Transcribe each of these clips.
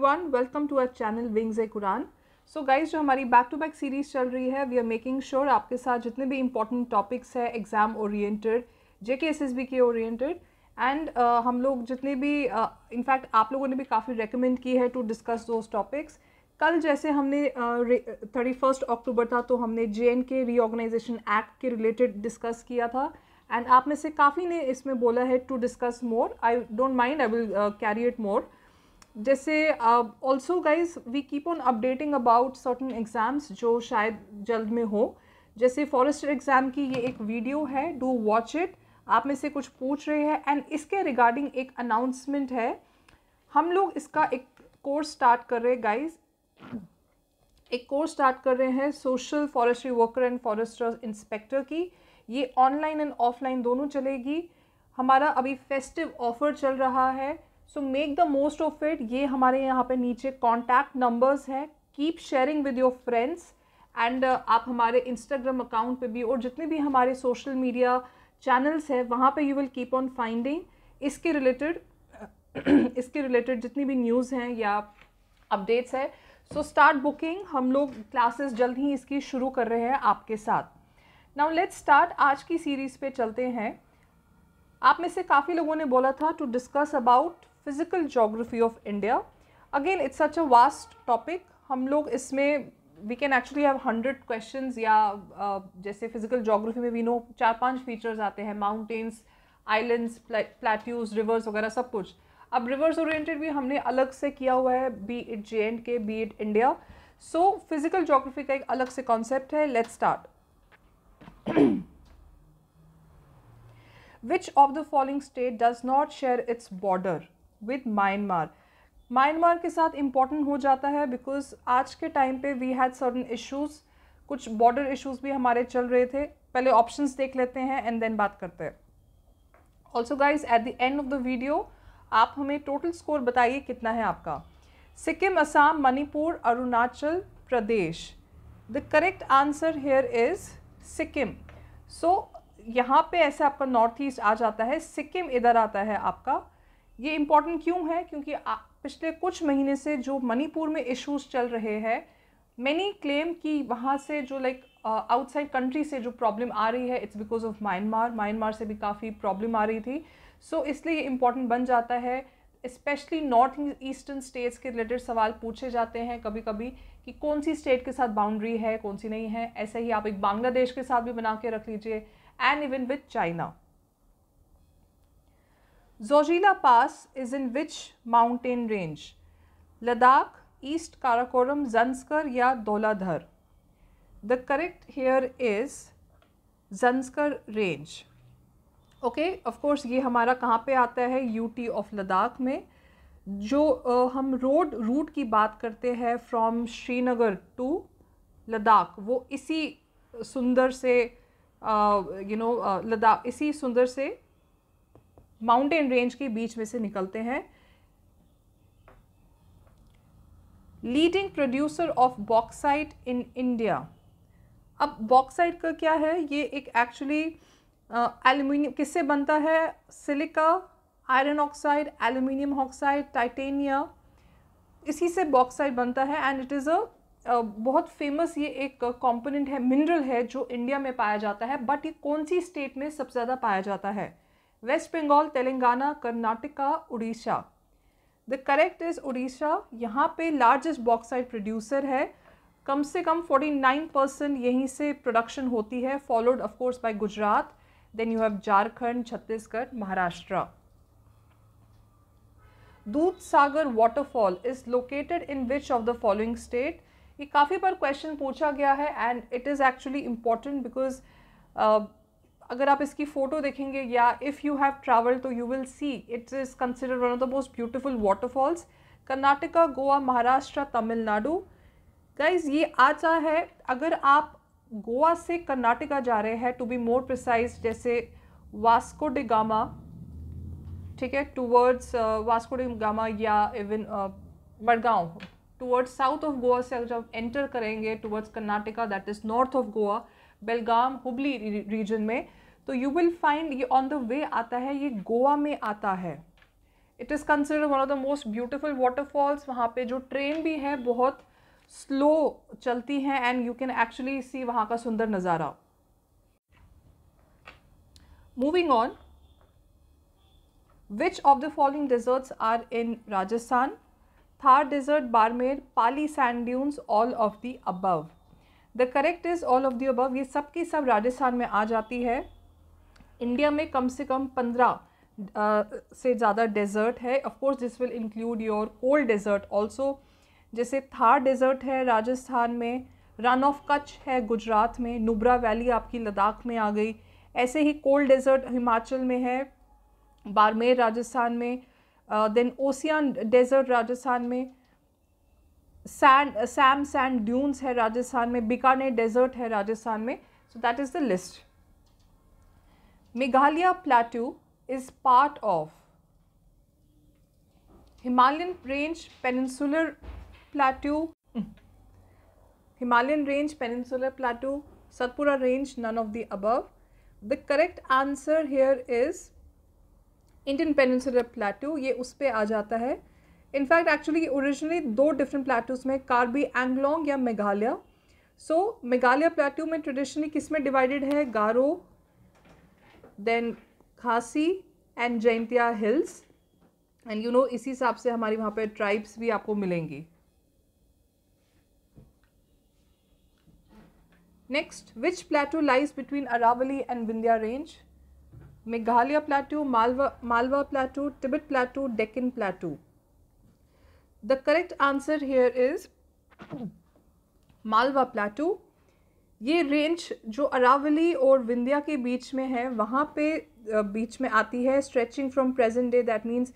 One welcome to our channel wings a Quran so guys जो हमारी back to back series चल रही है वी आर मेकिंग श्योर आपके साथ जितने भी इंपॉर्टेंट टॉपिक्स है exam oriented J K S S B के ओरिएंटेड एंड हम लोग जितने भी इनफैक्ट uh, आप लोगों ने भी काफ़ी रिकमेंड की है टू डिस्कस दोज टॉपिक्स कल जैसे हमने थर्टी फर्स्ट अक्टूबर था तो हमने J and K reorganisation act के रिलेटेड डिस्कस किया था एंड आप में से काफ़ी ने इसमें बोला है to discuss more I don't mind I will carry it more जैसे also guys we keep on updating about certain exams जो शायद जल्द में हो जैसे फॉरेस्टर एग्ज़ाम की ये एक वीडियो है डू वॉच इट आप में से कुछ पूछ रहे हैं एंड इसके रिगार्डिंग एक अनाउंसमेंट है हम लोग इसका एक कोर्स स्टार्ट कर रहे हैं गाइज एक कोर्स स्टार्ट कर रहे हैं social forestry worker and forester inspector की ये ऑनलाइन एंड ऑफलाइन दोनों चलेगी हमारा अभी फेस्टिव ऑफ़र चल रहा है so make the most of it ये हमारे यहाँ पे नीचे कॉन्टैक्ट नंबर्स हैं keep sharing with your friends and आप हमारे इंस्टाग्राम अकाउंट पे भी और जितने भी हमारे सोशल मीडिया चैनल्स हैं वहाँ पे you will keep on finding इसके रिलेटेड इसके रिलेटेड जितनी भी न्यूज़ हैं या अपडेट्स है सो स्टार्ट बुकिंग हम लोग क्लासेस जल्द ही इसकी शुरू कर रहे हैं आपके साथ नाउ लेट्स स्टार्ट आज की सीरीज़ पे चलते हैं आप में से काफ़ी लोगों ने बोला था to discuss about physical geography of India again it's such a vast topic हम लोग इसमें we can actually have hundred question या uh, जैसे फिजिकल जोग्राफी में वी नो चार पांच फीचर्स आते हैं माउंटेन्स आइलैंड प्लेट्यूज रिवर्स वगैरह सब कुछ अब रिवर्स ओरिएंटेड भी हमने अलग से किया हुआ है be it J and K be it India so physical geography का एक अलग से कॉन्सेप्ट है let start which of the following state does not share its border with Myanmar Myanmar के साथ इम्पॉर्टेंट हो जाता है बिकॉज आज के टाइम पे वी हैड सर्टन इश्यूज़ कुछ बॉर्डर इश्यूज़ भी हमारे चल रहे थे पहले ऑप्शंस देख लेते हैं एंड देन बात करते हैं also guys at the end of the video आप हमें टोटल स्कोर बताइए कितना है आपका Sikkim Assam Manipur Arunachal Pradesh the correct answer here is Sikkim so यहाँ पे ऐसे आपका नॉर्थ ईस्ट आ जाता है सिक्किम इधर आता है आपका ये इम्पॉर्टेंट क्यों है क्योंकि पिछले कुछ महीने से जो मणिपुर में इश्यूज चल रहे हैं मैनी क्लेम कि वहाँ से जो लाइक आउटसाइड कंट्री से जो प्रॉब्लम आ रही है it's because of Myanmar Myanmar से भी काफ़ी प्रॉब्लम आ रही थी सो so, इसलिए ये इम्पॉर्टेंट बन जाता है स्पेशली नॉर्थ ईस्टर्न स्टेट्स के रिलेटेड सवाल पूछे जाते हैं कभी कभी कि कौन सी स्टेट के साथ बाउंड्री है कौन सी नहीं है ऐसे ही आप एक बांग्लादेश के साथ भी बना के रख लीजिए and even with China Zojila Pass is in which mountain range? Ladakh, East Karakoram, Zanskar ya Doladhar? The correct here is Zanskar range. Okay, of course ये हमारा कहाँ पे आता है यूटी ऑफ लद्दाख में जो uh, हम रोड रूट की बात करते हैं फ्रॉम श्रीनगर टू लद्दाख वो इसी सुंदर से यू नो लद्दाख इसी सुंदर से माउंटेन रेंज के बीच में से निकलते हैं leading producer of bauxite in India अब बॉक्साइट का क्या है ये एक एक्चुअली एल्यूमिनियम किससे बनता है silica iron oxide aluminium oxide titania इसी से बॉक्साइट बनता है एंड इट इज़ अ बहुत फेमस ये एक कंपोनेंट है मिनरल है जो इंडिया में पाया जाता है बट ये कौन सी स्टेट में सबसे ज़्यादा पाया जाता है west Bengal Telangana Karnataka Orissa the correct is Orissa यहाँ पे लार्जेस्ट बॉक्साइड प्रोड्यूसर है कम से कम 49 परसेंट यहीं से प्रोडक्शन होती है followed of course by Gujarat then you have Jharkhand Chhattisgarh Maharashtra Dudh Sagar waterfall is located in which of the following state ये काफ़ी बार क्वेश्चन पूछा गया है and it is actually important because अगर आप इसकी फ़ोटो देखेंगे या इफ़ यू हैव ट्रैवल तो you will see it is consider one of the most beautiful waterfalls Karnataka Goa Maharashtra Tamil Nadu guys ये आचा है अगर आप गोवा से कर्नाटका जा रहे हैं टू बी मोर प्रिसाइज जैसे वास्को डिगामा ठीक है टूवर्ड्स uh, वास्को डिगामा या even Madgaon towards south of Goa से अगर जब एंटर करेंगे towards Karnataka that is north of Goa Belgaum Hubli region में तो यू विल फाइंड ये ऑन द वे आता है ये गोवा में आता है it is consider one of the most beautiful waterfalls वहाँ पे जो ट्रेन भी है बहुत स्लो चलती हैं and you can actually see वहाँ का सुंदर नज़ारा moving on which of the following deserts are in Rajasthan Thar desert Barmer Pali sand dunes all of the above the correct is all of the above ये सब की सब राजस्थान में आ जाती है इंडिया में कम से कम पंद्रह uh, से ज़्यादा डेजर्ट है of course this will include your cold desert also जैसे थार डेजर्ट है राजस्थान में रन ऑफ कच्छ है गुजरात में नुब्रा वैली आपकी लद्दाख में आ गई ऐसे ही कोल्ड डेजर्ट हिमाचल में है बारमेर राजस्थान में देन ओसियान डेजर्ट राजस्थान में सैंड सैम सैंड ड्यून्स है राजस्थान में बीकानेर डेजर्ट है राजस्थान में so that is the list Meghalaya plateau is part of Himalayan range peninsular plateau Himalayan range peninsular plateau Satpura range none of the above the correct answer here is Indian peninsular plateau ये उस पर आ जाता है in fact actually originally दो different plateaus में कार्बी एंगलोंग या Meghalaya so Meghalaya plateau में ट्रेडिशनली किस में डिवाइडेड है Garo then Khasi and Jaintia hills and you know इसी हिसाब से हमारी वहाँ पर ट्राइब्स भी आपको मिलेंगी next which plateau lies between Aravalli and Vindhya range Meghalaya plateau Malwa Malwa plateau Tibet plateau Deccan plateau The correct answer here is Malwa plateau ये रेंज जो अरावली और विंध्या के बीच में है वहाँ पे बीच में आती है stretching from present day that means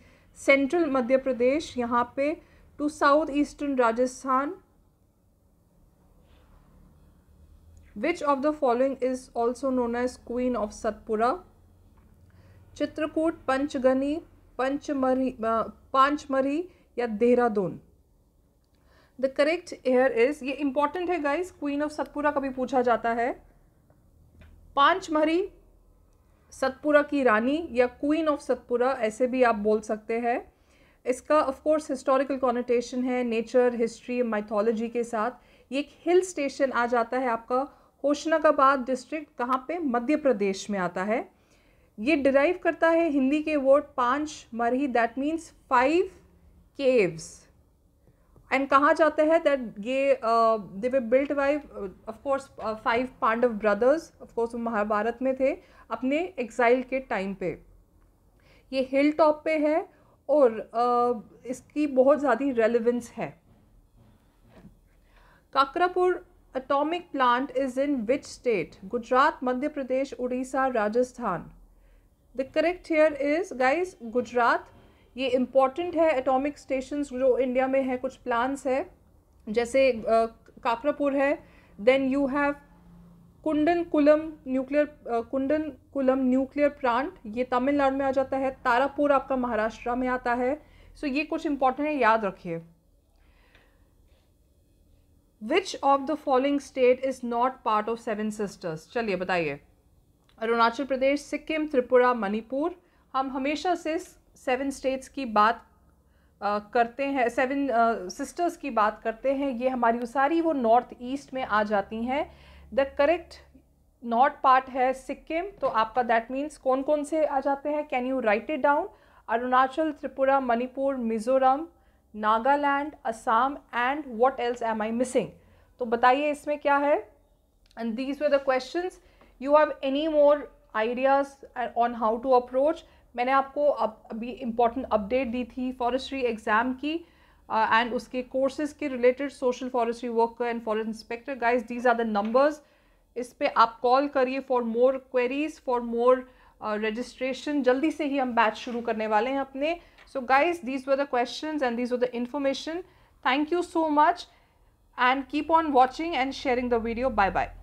central Madhya Pradesh यहाँ पे to south eastern Rajasthan which of the following is also known as queen of Satpura Chitrakoot Panchgani Pachmarhi Pachmarhi या Dehradun the correct here is ये इंपॉर्टेंट है गाइस क्वीन ऑफ सतपुरा का भी पूछा जाता है पांचमहरी सतपुरा की रानी या क्वीन ऑफ सतपुरा ऐसे भी आप बोल सकते हैं इसका ऑफ कोर्स हिस्टोरिकल कॉनोटेशन है नेचर हिस्ट्री माइथोलॉजी के साथ ये एक हिल स्टेशन आ जाता है आपका होशनाबाद डिस्ट्रिक्ट कहाँ पे मध्य प्रदेश में आता है ये डिराइव करता है हिंदी के वर्ड पांच मरही that means five caves and कहा जाता है दैट ये they were built by of course five Pandav brothers of course वो महाभारत में थे अपने एग्जाइल के टाइम पे ये हिल टॉप पे है और uh, इसकी बहुत ज़्यादा रेलिवेंस है Kakrapar atomic plant is in which state Gujarat Madhya Pradesh Orissa Rajasthan the correct here is guys Gujarat ये इम्पॉर्टेंट है एटॉमिक स्टेशंस जो इंडिया में है कुछ प्लान्स है जैसे काकरापुर है then you have Kudankulam nuclear Kudankulam nuclear plant ये तमिलनाडु में आ जाता है तारापुर आपका महाराष्ट्र में आता है सो so, ये कुछ इंपॉर्टेंट है याद रखिए which of the following state is not part of seven sisters चलिए बताइए अरुणाचल प्रदेश सिक्किम त्रिपुरा मणिपुर हम हमेशा से सेवन स्टेट्स की बात Uh, करते हैं सेवन सिस्टर्स की बात करते हैं ये हमारी सारी वो नॉर्थ ईस्ट में आ जाती हैं द करेक्ट नॉर्थ पार्ट है सिक्किम तो आपका दैट मीन्स कौन कौन से आ जाते हैं can you write it down Arunachal Tripura Manipur Mizoram Nagaland Assam and what else am I missing तो बताइए इसमें क्या है and these were the question you have any more ideas on how to approach मैंने आपको अब अभी इम्पॉर्टेंट अपडेट दी थी फॉरेस्ट्री एग्ज़ाम की एंड uh, उसके कोर्सेज के related social forestry worker and forest inspector guys these are the numbers इस पर आप कॉल करिए for more queries for more registration जल्दी से ही हम बैच शुरू करने वाले हैं अपने so guys these were the question and these were the information thank you so much and keep on watching and sharing the video bye bye